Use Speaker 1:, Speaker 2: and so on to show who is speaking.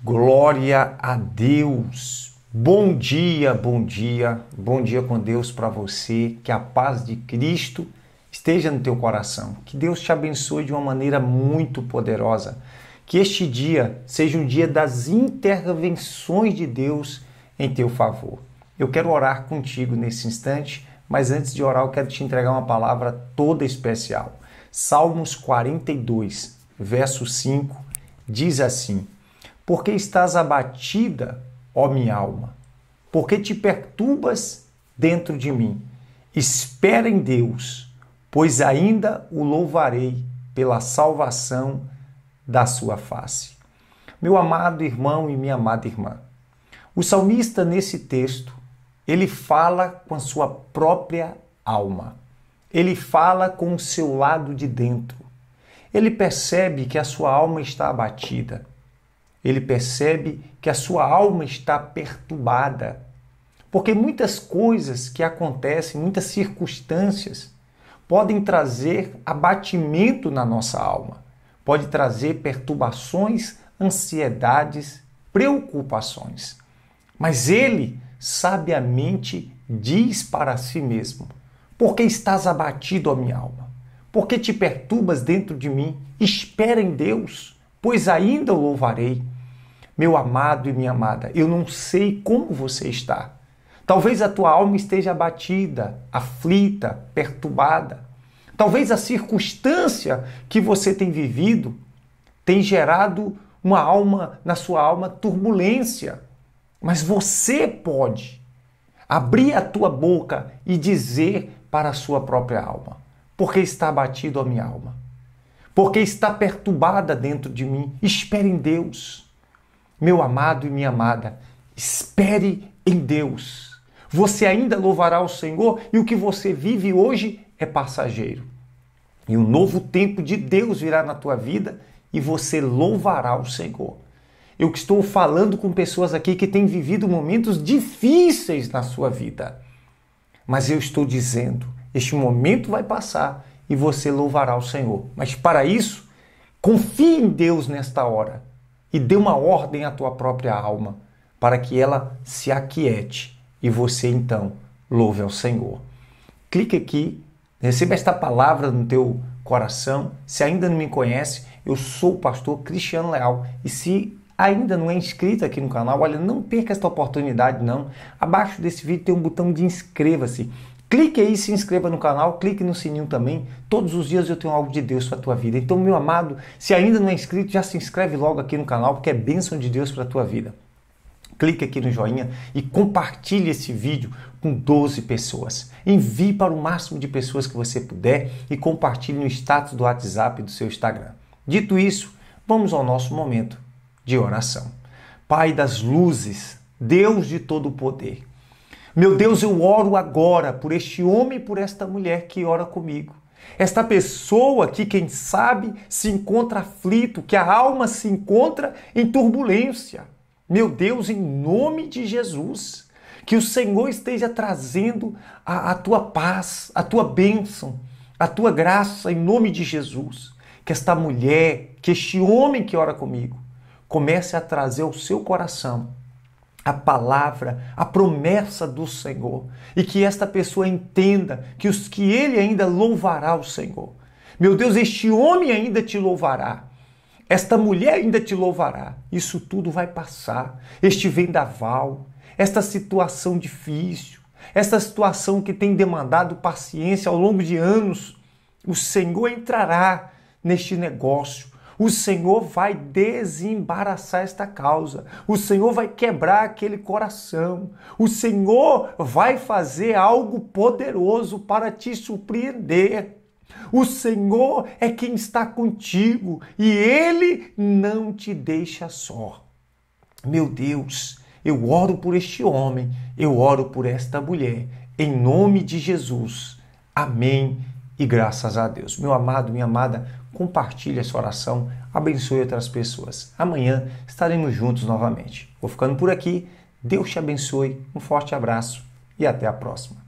Speaker 1: Glória a Deus. Bom dia, bom dia, bom dia com Deus para você. Que a paz de Cristo esteja no teu coração. Que Deus te abençoe de uma maneira muito poderosa. Que este dia seja um dia das intervenções de Deus em teu favor. Eu quero orar contigo nesse instante, mas antes de orar, eu quero te entregar uma palavra toda especial. Salmos 42, verso 5 diz assim porque estás abatida, ó minha alma? Porque te perturbas dentro de mim? Espera em Deus, pois ainda o louvarei pela salvação da sua face. Meu amado irmão e minha amada irmã, o salmista nesse texto, ele fala com a sua própria alma. Ele fala com o seu lado de dentro. Ele percebe que a sua alma está abatida ele percebe que a sua alma está perturbada. Porque muitas coisas que acontecem, muitas circunstâncias, podem trazer abatimento na nossa alma, pode trazer perturbações, ansiedades, preocupações. Mas ele sabiamente diz para si mesmo: Por que estás abatido, a minha alma? Por que te perturbas dentro de mim? Espera em Deus pois ainda o louvarei. Meu amado e minha amada, eu não sei como você está. Talvez a tua alma esteja abatida, aflita, perturbada. Talvez a circunstância que você tem vivido tem gerado uma alma na sua alma turbulência. Mas você pode abrir a tua boca e dizer para a sua própria alma: porque está abatido a minha alma? porque está perturbada dentro de mim. Espere em Deus. Meu amado e minha amada, espere em Deus. Você ainda louvará o Senhor e o que você vive hoje é passageiro. E um novo tempo de Deus virá na tua vida e você louvará o Senhor. Eu estou falando com pessoas aqui que têm vivido momentos difíceis na sua vida. Mas eu estou dizendo, este momento vai passar e você louvará o Senhor. Mas para isso, confie em Deus nesta hora e dê uma ordem à tua própria alma para que ela se aquiete e você então louve ao Senhor. Clique aqui, receba esta palavra no teu coração. Se ainda não me conhece, eu sou o pastor Cristiano Leal e se ainda não é inscrito aqui no canal, olha, não perca esta oportunidade não. Abaixo desse vídeo tem um botão de inscreva-se. Clique aí, se inscreva no canal, clique no sininho também. Todos os dias eu tenho algo de Deus para a tua vida. Então, meu amado, se ainda não é inscrito, já se inscreve logo aqui no canal, porque é bênção de Deus para a tua vida. Clique aqui no joinha e compartilhe esse vídeo com 12 pessoas. Envie para o máximo de pessoas que você puder e compartilhe no status do WhatsApp e do seu Instagram. Dito isso, vamos ao nosso momento de oração. Pai das luzes, Deus de todo o poder, meu Deus, eu oro agora por este homem e por esta mulher que ora comigo. Esta pessoa que, quem sabe, se encontra aflito, que a alma se encontra em turbulência. Meu Deus, em nome de Jesus, que o Senhor esteja trazendo a, a tua paz, a tua bênção, a tua graça, em nome de Jesus. Que esta mulher, que este homem que ora comigo, comece a trazer ao seu coração a palavra, a promessa do Senhor, e que esta pessoa entenda que os que ele ainda louvará o Senhor. Meu Deus, este homem ainda te louvará. Esta mulher ainda te louvará. Isso tudo vai passar. Este vendaval, esta situação difícil, esta situação que tem demandado paciência ao longo de anos, o Senhor entrará neste negócio o Senhor vai desembaraçar esta causa. O Senhor vai quebrar aquele coração. O Senhor vai fazer algo poderoso para te surpreender. O Senhor é quem está contigo e ele não te deixa só. Meu Deus, eu oro por este homem, eu oro por esta mulher, em nome de Jesus. Amém e graças a Deus. Meu amado, minha amada, compartilhe essa oração, abençoe outras pessoas. Amanhã estaremos juntos novamente. Vou ficando por aqui. Deus te abençoe, um forte abraço e até a próxima.